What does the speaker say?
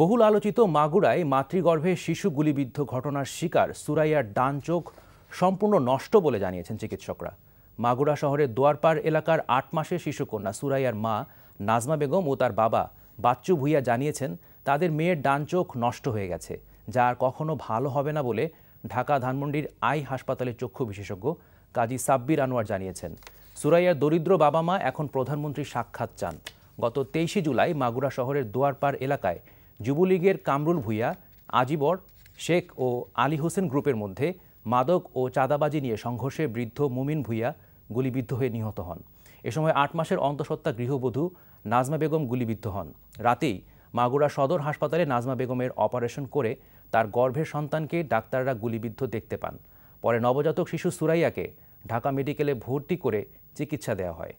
বহুল আলোচিত মাগুরায় মাতৃগর্ভে শিশু গুলিবিদ্ধ ঘটনার শিকার সুরাইয়ার ডান চোখ সম্পূর্ণ নষ্ট বলে জানিয়েছেন চিকিৎসকরা মাগুরা শহরের দোয়ারপাড় এলাকার আট মাসের শিশুকন্যা সুরাইয়ার মা নাজমা বেগম ও তার বাবা বাচ্চু ভুইয়া জানিয়েছেন তাদের মেয়ের ডান চোখ নষ্ট হয়ে গেছে যা আর কখনো ভালো হবে না বলে ঢাকা ধানমন্ডির আই হাসপাতালের চক্ষু বিশেষজ্ঞ কাজী সাব্বির আনোয়ার জানিয়েছেন সুরাইয়ার দরিদ্র বাবা মা এখন প্রধানমন্ত্রী সাক্ষাৎ চান গত তেইশে জুলাই মাগুরা শহরের দোয়ারপাড় এলাকায় যুবলীগের কামরুল ভুইয়া আজিবর শেখ ও আলী হোসেন গ্রুপের মধ্যে মাদক ও চাঁদাবাজি নিয়ে সংঘর্ষে বৃদ্ধ মুমিন ভুইয়া গুলিবিদ্ধ হয়ে নিহত হন এ সময় আট মাসের অন্তঃসত্ত্বা গৃহবধূ নাজমা বেগম গুলিবিদ্ধ হন রাতেই মাগুরা সদর হাসপাতালে নাজমা বেগমের অপারেশন করে তার গর্ভের সন্তানকে ডাক্তাররা গুলিবিদ্ধ দেখতে পান পরে নবজাতক শিশু সুরাইয়াকে ঢাকা মেডিকেলে ভর্তি করে চিকিৎসা দেওয়া হয়